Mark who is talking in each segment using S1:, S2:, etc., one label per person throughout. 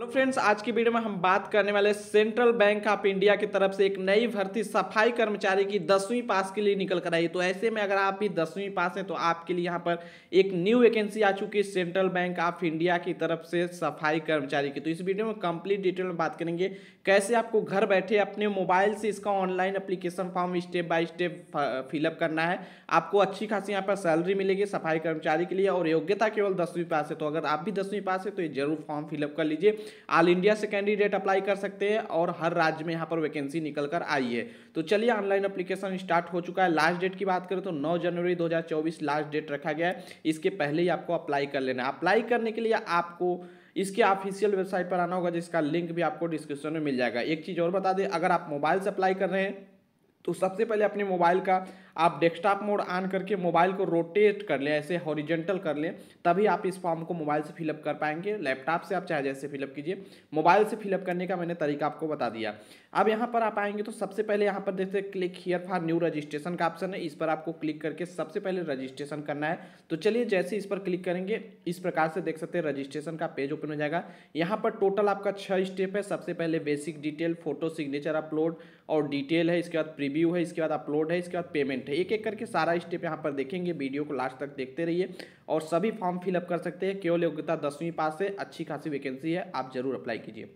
S1: hello friends आज की video में हम बात करने वाले सेंट्रल बैंक ऑफ इंडिया की तरफ से एक नई भर्ती सफाई कर्मचारी की दसवीं पास के लिए निकल कर आई तो ऐसे में अगर आप भी दसवीं पास हैं तो आपके लिए यहाँ पर एक न्यू वैकेंसी आ चुकी है सेंट्रल बैंक ऑफ इंडिया की तरफ से सफाई कर्मचारी की तो इस वीडियो में कंप्लीट डिटेल में बात करेंगे कैसे आपको घर बैठे अपने मोबाइल से इसका online application form step by step fill up करना है आपको अच्छी खासी यहाँ पर सैलरी मिलेगी सफाई कर्मचारी के लिए और योग्यता केवल दसवीं पास है तो अगर आप भी दसवीं पास है तो ये जरूर फॉर्म फिलअप कर लीजिए ऑल इंडिया से कैंडिडेट अप्लाई कर सकते हैं और हर राज्य में यहाँ पर वैकेंसी निकल कर आई है तो चलिए ऑनलाइन अप्लीकेशन स्टार्ट हो चुका है लास्ट डेट की बात करें तो नौ जनवरी दो लास्ट डेट रखा गया है इसके पहले ही आपको अप्लाई कर लेना है अप्लाई करने के लिए आपको इसके ऑफिशियल वेबसाइट पर आना होगा जिसका लिंक भी आपको डिस्क्रिप्शन में मिल जाएगा एक चीज़ और बता दें अगर आप मोबाइल से अप्लाई कर रहे हैं तो सबसे पहले अपने मोबाइल का आप डेस्कटॉप मोड ऑन करके मोबाइल को रोटेट कर लें ऐसे हॉरिजेंटल कर लें तभी आप इस फॉर्म को मोबाइल से फिलअप कर पाएंगे लैपटॉप से आप चाहे जैसे फिलअप कीजिए मोबाइल से फिलअप करने का मैंने तरीका आपको बता दिया अब यहाँ पर आप आएंगे तो सबसे पहले यहाँ पर देखते click here for new registration का ऑप्शन है इस पर आपको क्लिक करके सबसे पहले रजिस्ट्रेशन करना है तो चलिए जैसे इस पर क्लिक करेंगे इस प्रकार से देख सकते हैं रजिस्ट्रेशन का पेज ओपन हो जाएगा यहाँ पर टोटल आपका छः स्टेप है सबसे पहले basic detail photo signature upload और डिटेल है इसके बाद प्रीव्यू है इसके बाद अपलोड है इसके बाद पेमेंट है एक एक करके सारा स्टेप यहाँ पर देखेंगे वीडियो को लास्ट तक देखते रहिए और सभी फॉर्म फिलअप कर सकते हैं केवल योग्यता दसवीं पास से अच्छी खासी वैकेंसी है आप जरूर अप्लाई कीजिए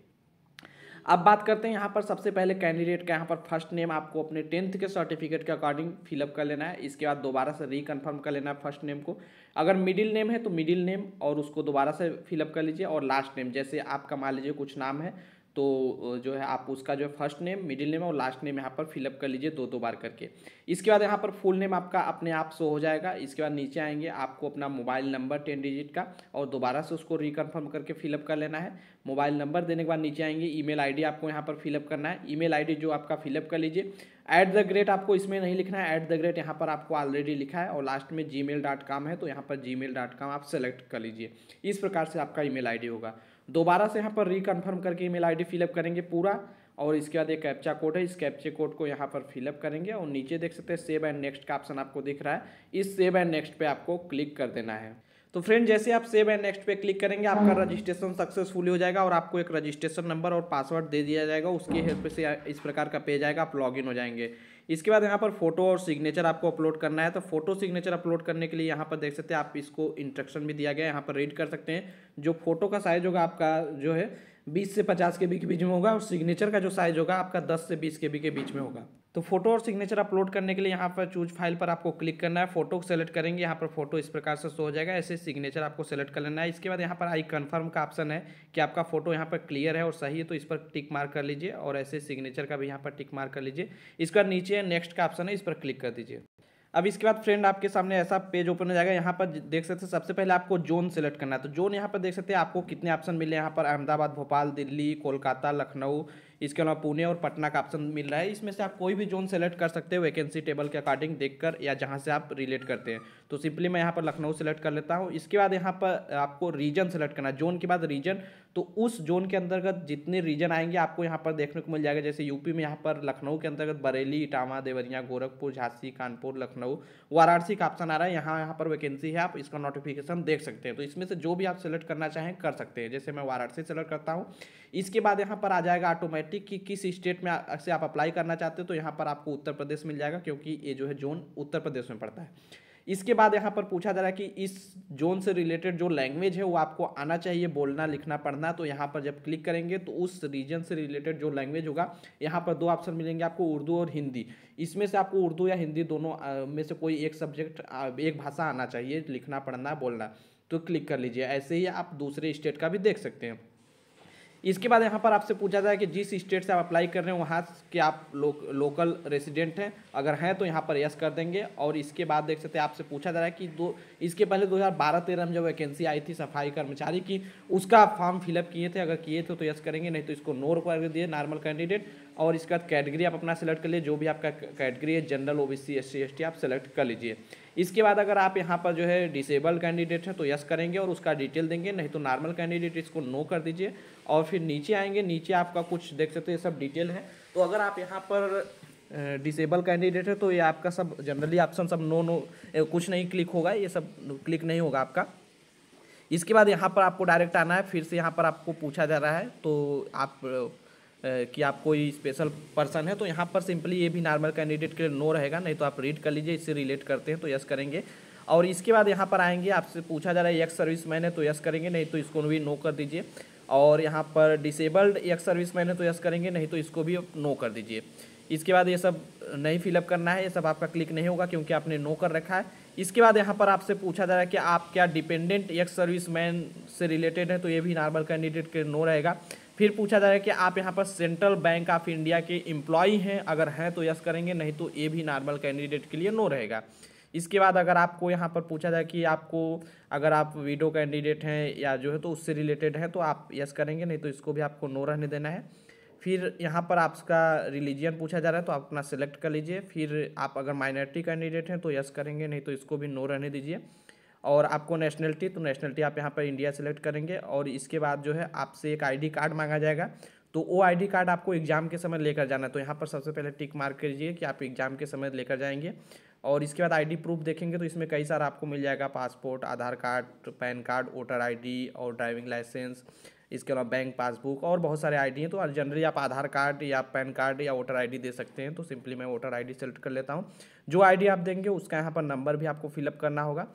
S1: अब बात करते हैं यहाँ पर सबसे पहले कैंडिडेट का यहाँ पर फर्स्ट नेम आपको अपने टेंथ के सर्टिफिकेट के अकॉर्डिंग फिलअप कर लेना है इसके बाद दोबारा से रिकन्फर्म कर लेना है फर्स्ट नेम को अगर मिडिल नेम है तो मिडिल नेम और उसको दोबारा से फिलअप कर लीजिए और लास्ट नेम जैसे आपका मान लीजिए कुछ नाम है तो जो है आप उसका जो है फर्स्ट नेम मिडिल नेम और लास्ट नेम यहाँ पर फिलअप कर लीजिए दो दो बार करके इसके बाद यहाँ पर फुल नेम आपका अपने आप शो हो जाएगा इसके बाद नीचे आएंगे आपको अपना मोबाइल नंबर टेन डिजिट का और दोबारा से उसको रिकन्फर्म करके फिलअप कर लेना है मोबाइल नंबर देने के बाद नीचे आएंगे ई मेल आपको यहाँ पर फिलअप करना है ई मेल जो आपका फिलअप कर लीजिए ऐट द ग्रेट आपको इसमें नहीं लिखना है ऐट द ग्रेट यहाँ पर आपको ऑलरेडी लिखा है और लास्ट में जी है तो यहाँ पर जी आप सेलेक्ट कर लीजिए इस प्रकार से आपका ई मेल होगा दोबारा से यहाँ पर रिकन्फर्म करके ईमेल आईडी फिलअप करेंगे पूरा और इसके बाद एक कैप्चा कोड है इस कैप्चे कोड को यहाँ पर फिलअप करेंगे और नीचे देख सकते हैं सेव एंड नेक्स्ट का ऑप्शन आपको दिख रहा है इस सेव एंड नेक्स्ट पे आपको क्लिक कर देना है तो फ्रेंड जैसे आप सेव एंड नेक्स्ट पे क्लिक करेंगे आपका रजिस्ट्रेशन सक्सेसफुली हो जाएगा और आपको एक रजिस्ट्रेशन नंबर और पासवर्ड दे दिया जाएगा उसके हेल्प से इस प्रकार का पेज आएगा आप लॉग हो जाएंगे इसके बाद यहाँ पर फोटो और सिग्नेचर आपको अपलोड करना है तो फोटो सिग्नेचर अपलोड करने के लिए यहाँ पर देख सकते हैं आप इसको इंस्ट्रक्शन भी दिया गया है यहाँ पर रीड कर सकते हैं जो फोटो का साइज होगा आपका जो है बीस से पचास के बी के बीच में होगा और सिग्नेचर का जो साइज होगा आपका दस से बीस के बी के बीच में होगा तो फोटो और सिग्नेचर अपलोड करने के लिए यहाँ पर चूज फाइल पर आपको क्लिक करना है फोटो सेलेक्ट करेंगे यहाँ पर फोटो इस प्रकार से शो हो जाएगा ऐसे सिग्नेचर आपको सेलेक्ट कर लेना है इसके बाद यहाँ पर आई कन्फर्म का ऑप्शन है कि आपका फोटो यहाँ पर क्लियर है और सही है तो इस पर टिक मार्क कर लीजिए और ऐसे सिग्नेचर का भी यहाँ पर टिक मार्क कर लीजिए इसके बाद नीचे नेक्स्ट का ऑप्शन है इस पर क्लिक कर दीजिए अब इसके बाद फ्रेंड आपके सामने ऐसा पेज ओपन हो जाएगा यहाँ पर देख सकते हैं सबसे पहले आपको जोन सेलेक्ट करना है तो जोन यहाँ पर देख सकते हैं आपको कितने ऑप्शन मिले यहाँ पर अहमदाबाद भोपाल दिल्ली कोलकाता लखनऊ इसके अलावा पुणे और पटना का ऑप्शन मिल रहा है इसमें से आप कोई भी जोन सेलेक्ट कर सकते हो वैकेंसी टेबल के अकॉर्डिंग देखकर या जहाँ से आप रिलेट करते हैं तो सिंपली मैं यहाँ पर लखनऊ सेलेक्ट कर लेता हूँ इसके बाद यहाँ पर आपको रीजन सेलेक्ट करना जोन के बाद रीजन तो उस जोन के अंतर्गत जितने रीजन आएंगे आपको यहाँ पर देखने को मिल जाएगा जैसे यूपी में यहाँ पर लखनऊ के अंतर्गत बरेली इटावा देवरिया गोरखपुर झांसी कानपुर लखनऊ वाराणसी का ऑप्शन आ रहा है यहाँ यहाँ पर वैकेंसी है आप इसका नोटिफिकेशन देख सकते हैं तो इसमें से जो भी आप सेलेक्ट करना चाहें कर सकते हैं जैसे मैं वाराणसी सेलेक्ट करता हूँ इसके बाद यहाँ पर आ जाएगा ऑटोमेटिक कि किस स्टेट में से आप अप्लाई करना चाहते हो तो यहाँ पर आपको उत्तर प्रदेश मिल जाएगा क्योंकि ये जो है जोन उत्तर प्रदेश में पड़ता है इसके बाद यहाँ पर पूछा जा रहा है कि इस जोन से रिलेटेड जो लैंग्वेज है वो आपको आना चाहिए बोलना लिखना पढ़ना तो यहाँ पर जब क्लिक करेंगे तो उस रीजन से रिलेटेड जो लैंग्वेज होगा यहाँ पर दो ऑप्शन मिलेंगे आपको उर्दू और हिंदी इसमें से आपको उर्दू या हिंदी दोनों में से कोई एक सब्जेक्ट एक भाषा आना चाहिए लिखना पढ़ना बोलना तो क्लिक कर लीजिए ऐसे ही आप दूसरे स्टेट का भी देख सकते हैं इसके बाद यहाँ पर आपसे पूछा जाए कि जिस स्टेट से आप अप्लाई कर रहे हैं वहाँ के आप लो, लोकल रेसिडेंट हैं अगर हैं तो यहाँ पर यस कर देंगे और इसके बाद देख सकते हैं आपसे पूछा जा रहा है कि दो इसके पहले 2012-13 में जब वैकेंसी आई थी सफाई कर्मचारी की उसका आप फॉर्म फिलअप किए थे अगर किए थे तो यस करेंगे नहीं तो इसको नो कर दिए नॉर्मल कैंडिडेट और इसके बाद कैटगरी आप अपना सेलेक्ट कर लिए जो भी आपका कैटगरी है जनरल ओ बी सी आप सेलेक्ट कर लीजिए इसके बाद अगर आप यहाँ पर जो है डिसेबल कैंडिडेट है तो यस करेंगे और उसका डिटेल देंगे नहीं तो नॉर्मल कैंडिडेट इसको नो कर दीजिए और फिर नीचे आएंगे नीचे आपका कुछ देख सकते हैं सब डिटेल है तो अगर आप यहाँ पर डिसेबल कैंडिडेट है तो ये आपका सब जनरली ऑप्शन सब नो नो कुछ नहीं क्लिक होगा ये सब क्लिक नहीं होगा आपका इसके बाद यहाँ पर आपको डायरेक्ट आना है फिर से यहाँ पर आपको पूछा जा रहा है तो आप कि आप कोई स्पेशल पर्सन है तो यहाँ पर सिंपली ये भी नॉर्मल कैंडिडेट के लिए नो रहेगा नहीं तो आप रीड कर लीजिए इससे रिलेट करते हैं तो यस करेंगे और इसके बाद यहाँ पर आएंगे आपसे पूछा जा रहा है एक सर्विस मैन है तो यस करेंगे नहीं तो इसको भी नो कर दीजिए और यहाँ पर डिसेबल्ड एक सर्विस मैन है तो यस करेंगे नहीं तो इसको भी नो कर दीजिए इसके बाद ये सब नहीं फिलअप करना है ये सब आपका क्लिक नहीं होगा क्योंकि आपने नो कर रखा है इसके बाद यहाँ पर आपसे पूछा जा रहा है कि आप क्या डिपेंडेंट एक सर्विस मैन से रिलेटेड है तो ये भी नॉर्मल कैंडिडेट के नो रहेगा फिर पूछा है कि आप यहाँ पर सेंट्रल बैंक ऑफ इंडिया के इम्प्लॉई हैं अगर हैं तो यस करेंगे नहीं तो ये भी नॉर्मल कैंडिडेट के लिए नो रहेगा इसके बाद अगर आपको यहाँ पर पूछा जाए कि आपको अगर आप वीडो कैंडिडेट हैं या जो है तो उससे रिलेटेड हैं तो आप यस करेंगे नहीं तो इसको भी आपको नो रहने देना है फिर यहाँ पर आपका रिलीजियन पूछा जा रहा है तो आप अपना सेलेक्ट कर लीजिए फिर आप अगर माइनॉरिटी कैंडिडेट हैं तो यस करेंगे नहीं तो इसको भी नो रहने दीजिए और आपको नेशनलिटी तो नेशनलिटी आप यहाँ पर इंडिया सेलेक्ट करेंगे और इसके बाद जो है आपसे एक आईडी कार्ड मांगा जाएगा तो वो आईडी कार्ड आपको एग्जाम के समय लेकर जाना है तो यहाँ पर सबसे पहले टिक मार्क करिए कि आप एग्जाम के समय लेकर जाएंगे और इसके बाद आईडी प्रूफ देखेंगे तो इसमें कई सारा आपको मिल जाएगा passport Aadhaar card PAN card voter ID और ड्राइविंग लाइसेंस इसके अलावा बैंक पासबुक और बहुत सारे आई हैं तो जनरली आप आधार कार्ड या पैन कार्ड या वोटर आई दे सकते हैं तो सिंपली मैं वोटर आई सेलेक्ट कर लेता हूँ जो आई आप देंगे उसका यहाँ पर नंबर भी आपको फिलअप करना होगा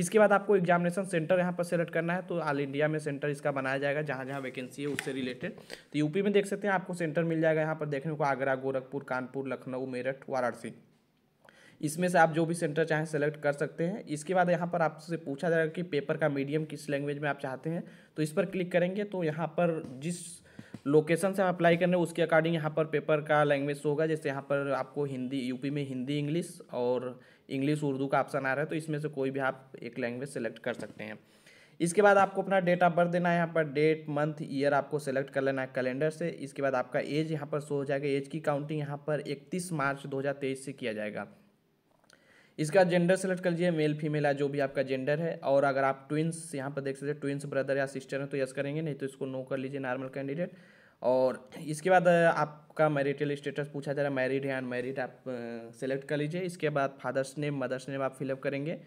S1: इसके बाद आपको एग्जामिनेशन सेंटर यहाँ पर सेलेक्ट करना है तो ऑल इंडिया में सेंटर इसका बनाया जाएगा जहाँ जहाँ वैकेंसी है उससे रिलेटेड तो यूपी में देख सकते हैं आपको सेंटर मिल जाएगा यहाँ पर देखने को आगरा गोरखपुर कानपुर लखनऊ मेरठ वाराणसी इसमें से आप जो भी सेंटर चाहें सेलेक्ट कर सकते हैं इसके बाद यहाँ पर आपसे पूछा जाएगा कि पेपर का मीडियम किस लैंग्वेज में आप चाहते हैं तो इस पर क्लिक करेंगे तो यहाँ पर जिस लोकेशन से हम अप्लाई करने उसके अकॉर्डिंग यहाँ पर पेपर का लैंग्वेज होगा जैसे यहाँ पर आपको हिंदी यूपी में हिंदी इंग्लिश और इंग्लिश उर्दू का ऑप्शन आ रहा है तो इसमें से कोई भी आप एक लैंग्वेज सेलेक्ट कर सकते हैं इसके बाद आपको अपना डेट ऑफ बर्थ देना है यहाँ पर डेट मंथ ईयर आपको सेलेक्ट कर लेना है कैलेंडर से इसके बाद आपका एज यहाँ पर शो हो जाएगा एज की काउंटिंग यहाँ पर इकतीस मार्च दो से किया जाएगा इसका जेंडर सेलेक्ट कर लीजिए मेल फीमेल है जो भी आपका जेंडर है और अगर आप ट्विंस यहाँ पर देख सकते हैं ट्विंस ब्रदर या सिस्टर हैं तो यस करेंगे नहीं तो इसको नो कर लीजिए नॉर्मल कैंडिडेट और इसके बाद आपका मैरिटल स्टेटस पूछा जा रहा है मैरिड या अनमेरिड आप सेलेक्ट कर लीजिए इसके बाद फादर्स नेम मदर्स नेम आप फिलअप करेंगे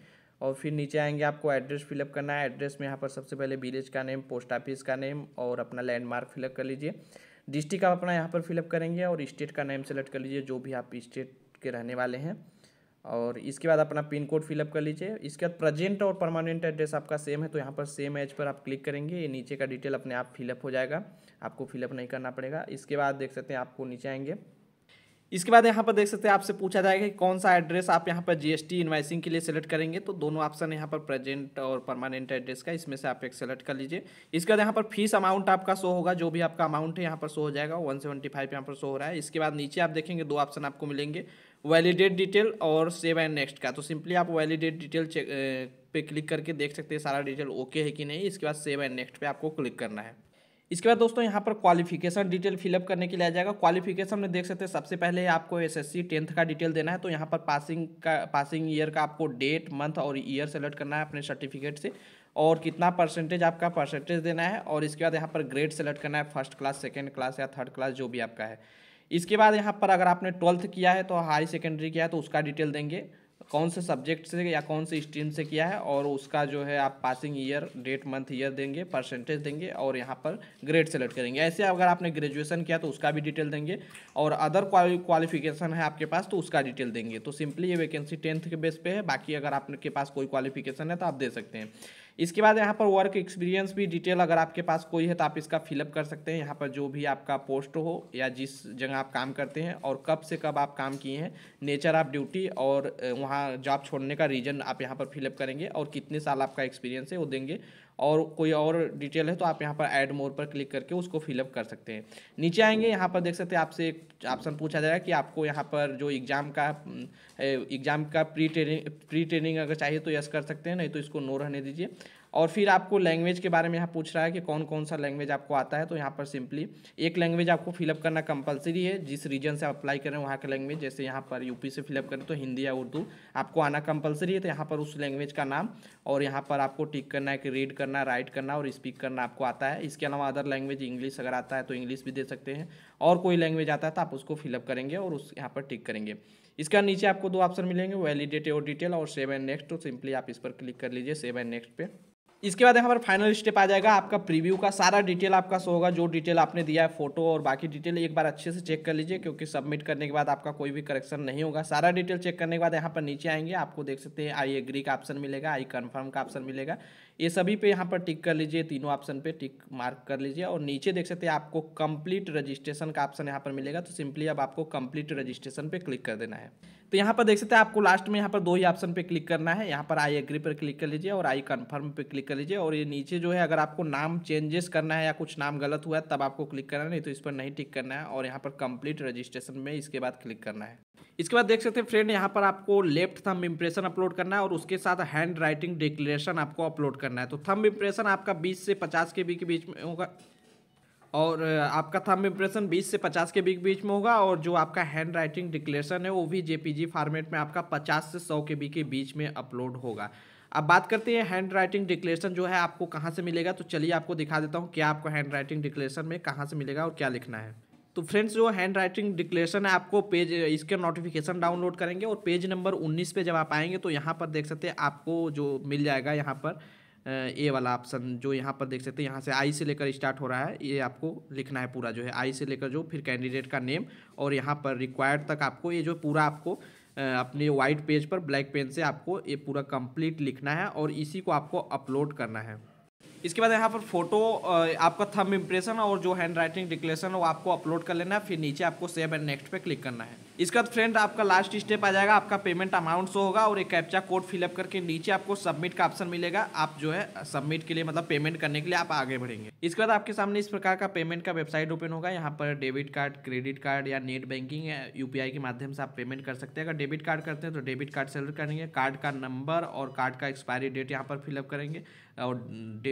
S1: और फिर नीचे आएंगे आपको एड्रेस फिलअप करना है एड्रेस में यहाँ पर सबसे पहले विलेज का नेम पोस्ट ऑफिस का नेम और अपना लैंडमार्क फिलअप कर लीजिए डिस्ट्रिक्ट आप अपना यहाँ पर फिलअप करेंगे और स्टेट का नेम सेलेक्ट कर लीजिए जो भी आप स्टेट के रहने वाले हैं और इसके बाद अपना पिन कोड फिलअप कर लीजिए इसके बाद प्रेजेंट और परमानेंट एड्रेस आपका सेम है तो यहाँ पर सेम एज पर आप क्लिक करेंगे ये नीचे का डिटेल अपने आप फिलअप हो जाएगा आपको फिलअप नहीं करना पड़ेगा इसके बाद देख सकते हैं आपको नीचे आएंगे इसके बाद यहाँ पर देख सकते हैं आपसे पूछा जाएगा कि कौन सा एड्रेस आप यहाँ पर जीएसटी इन्वाइसिंग के लिए सेलेक्ट करेंगे तो दोनों ऑप्शन यहाँ पर प्रेजेंट और परमानेंट एड्रेस का इसमें से आप एक सेलेक्ट कर लीजिए इसके बाद यहाँ पर फीस अमाउंट आपका शो होगा जो भी आपका अमाउंट है यहाँ पर शो हो जाएगा वन सेवेंटी फाइव यहाँ पर शो हो रहा है इसके बाद नीचे आप देखेंगे दो ऑप्शन आपको मिलेंगे वैलिडेट डिटेल और सेव एंड नेक्स्ट का तो सिंपली आप वैलिडेट डिटेल चेक पे क्लिक करके देख सकते हैं सारा डिटेल ओके है कि नहीं इसके बाद सेव एंड नेक्स्ट पे आपको क्लिक करना है इसके बाद दोस्तों यहाँ पर क्वालिफिकेशन डिटेल फिलअप करने के लिए आ जाएगा क्वालिफिकेशन में देख सकते हैं सबसे पहले आपको एस एस टेंथ का डिटेल देना है तो यहाँ पर पासिंग का पासिंग ईयर का आपको डेट मंथ और ईयर सेलेक्ट करना है अपने सर्टिफिकेट से और कितना परसेंटेज आपका परसेंटेज देना है और इसके बाद यहाँ पर ग्रेड सेलेक्ट करना है फर्स्ट क्लास सेकेंड क्लास या थर्ड क्लास जो भी आपका है इसके बाद यहाँ पर अगर आपने ट्वेल्थ किया है तो हाई सेकेंडरी किया है तो उसका डिटेल देंगे कौन से सब्जेक्ट से या कौन से स्ट्रीम से किया है और उसका जो है आप passing year date month year देंगे परसेंटेज देंगे और यहाँ पर ग्रेड सेलेक्ट करेंगे ऐसे अगर आपने ग्रेजुएशन किया तो उसका भी डिटेल देंगे और अदर क्वालिफिकेशन है आपके पास तो उसका डिटेल देंगे तो सिंपली ये वैकेंसी टेंथ के बेस पे है बाकी अगर आपके पास कोई क्वालिफिकेशन है तो आप दे सकते हैं इसके बाद यहाँ पर वर्क एक्सपीरियंस भी डिटेल अगर आपके पास कोई है तो आप इसका फिलअप कर सकते हैं यहाँ पर जो भी आपका पोस्ट हो या जिस जगह आप काम करते हैं और कब से कब आप काम किए हैं नेचर ऑफ ड्यूटी और वहाँ जॉब छोड़ने का रीज़न आप यहाँ पर फिलअप करेंगे और कितने साल आपका एक्सपीरियंस है वो देंगे और कोई और डिटेल है तो आप यहाँ पर ऐड मोर पर क्लिक करके उसको फिलअप कर सकते हैं नीचे आएंगे यहाँ पर देख सकते हैं आपसे एक ऑप्शन पूछा जाएगा कि आपको यहाँ पर जो एग्ज़ाम का एग्ज़ाम का प्री ट्रेनिंग प्री ट्रेनिंग अगर चाहिए तो यस कर सकते हैं नहीं तो इसको नो रहने दीजिए और फिर आपको लैंग्वेज के बारे में यहाँ पूछ रहा है कि कौन कौन सा लैंग्वेज आपको आता है तो यहाँ पर सिंपली एक लैंग्वेज आपको फिलअप करना कंपलसरी है जिस रीजन से आप अप्लाई करें वहाँ का लैंग्वेज जैसे यहाँ पर यूपी से फिलअप करें तो हिंदी या उर्दू आपको आना कंपलसरी है तो यहाँ पर उस लैंग्वेज का नाम और यहाँ पर आपको टिक करना है कि रीड करना राइट करना और स्पीक करना आपको आता है इसके अलावा अदर लैंग्वेज इंग्लिश अगर आता है तो इंग्लिश भी दे सकते हैं और कोई लैंग्वेज आता है तो आप उसको फिलअप करेंगे और उस यहाँ पर टिक करेंगे इसका नीचे आपको दो ऑप्शन मिलेंगे वैलिडेट और डिटेल और सेव एंड नेक्स्ट तो सिंपली आप इस पर क्लिक कर लीजिए सेव एंड नेक्स्ट पर इसके बाद यहाँ पर फाइनल स्टेप आ जाएगा आपका प्रीव्यू का सारा डिटेल आपका शो होगा जो डिटेल आपने दिया है फोटो और बाकी डिटेल एक बार अच्छे से चेक कर लीजिए क्योंकि सबमिट करने के बाद आपका कोई भी करेक्शन नहीं होगा सारा डिटेल चेक करने के बाद यहाँ पर नीचे आएंगे आपको देख सकते हैं आई एग्री का ऑप्शन मिलेगा आई कन्फर्म का ऑप्शन मिलेगा ये सभी पे यहाँ पर टिक कर लीजिए तीनों ऑप्शन पे टिक मार्क कर लीजिए और नीचे देख सकते हैं आपको कंप्लीट रजिस्ट्रेशन का ऑप्शन यहाँ पर मिलेगा तो सिंपली अब आपको कंप्लीट रजिस्ट्रेशन पे क्लिक कर देना है तो यहाँ पर देख सकते हैं आपको लास्ट में यहाँ पर दो ही ऑप्शन पे क्लिक करना है यहाँ पर आई एग्री पर क्लिक कर लीजिए और आई कन्फर्म पे क्लिक कर लीजिए और ये नीचे जो है अगर आपको नाम चेंजेस करना है या कुछ नाम गलत हुआ है तब आपको क्लिक करना है नहीं तो इस पर नहीं टिक करना है और यहाँ पर कंप्लीट रजिस्ट्रेशन में इसके बाद क्लिक करना है इसके बाद देख सकते हैं फ्रेंड यहाँ पर आपको लेफ्ट थम इम्प्रेशन अपलोड करना है और उसके साथ हैंड राइटिंग डिक्लेरेशन आपको अपलोड करना करना है तो थंब इम्प्रेशन आपका 20 से 50 के बी के बीच में होगा और आपका थंब इम्प्रेशन 20 से 50 के बी के बीच में होगा और जो आपका हैंड राइटिंग डिक्लेरेशन है वो भी जेपीजी फॉर्मेट में आपका 50 से 100 के बी के बीच में अपलोड होगा अब बात करते हैं हैंड राइटिंग डिक्लेरेशन जो है आपको कहाँ से मिलेगा तो चलिए आपको दिखा देता हूँ क्या आपको हैंड राइटिंग डिक्लेरेशन में कहाँ से मिलेगा और क्या लिखना है तो फ्रेंड्स जो हैंड राइटिंग डिक्लेरेशन है आपको पेज इसके नोटिफिकेशन डाउनलोड करेंगे और पेज नंबर 19 पे जब आप आएंगे तो यहाँ पर देख सकते हैं आपको जो मिल जाएगा यहाँ पर ए वाला ऑप्शन जो यहाँ पर देख सकते हैं यहाँ से आई से लेकर स्टार्ट हो रहा है ये आपको लिखना है पूरा जो है आई से लेकर जो फिर कैंडिडेट का नेम और यहाँ पर रिक्वायर्ड तक आपको ये जो पूरा आपको अपने वाइट पेज पर ब्लैक पेन से आपको ये पूरा कंप्लीट लिखना है और इसी को आपको अपलोड करना है इसके बाद यहाँ पर फोटो आपका थम इम्प्रेशन और जो हैंड राइटिंग डिक्लेरेशन वो आपको अपलोड कर लेना है फिर नीचे आपको सेव एंड नेक्स्ट पे क्लिक करना है इसका फ्रेंड आपका लास्ट स्टेप आ जाएगा आपका पेमेंट अमाउंट शो होगा और एक कैप्चा कोड फिलअप करके नीचे आपको सबमिट का ऑप्शन मिलेगा आप जो है सबमिट के लिए मतलब पेमेंट करने के लिए आप आगे बढ़ेंगे इसके बाद आपके सामने इस प्रकार का पेमेंट का वेबसाइट ओपन होगा यहाँ पर डेबिट कार्ड क्रेडिट कार्ड या नेट बैंकिंग या यू के माध्यम से आप पेमेंट कर सकते हैं अगर डेबिट कार्ड करते हैं तो डेबिट कार्ड सेलेक्ट करेंगे कार्ड का नंबर और कार्ड का एक्सपायरी डेट यहाँ पर फिलअप करेंगे और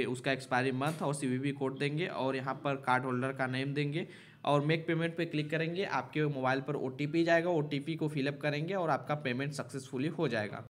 S1: उसका एक्सपायरी मंथ और सी कोड देंगे और यहाँ पर कार्ड होल्डर का नेम देंगे और मेक पेमेंट पे क्लिक करेंगे आपके मोबाइल पर ओ जाएगा ओ को फिलअप करेंगे और आपका पेमेंट सक्सेसफुली हो जाएगा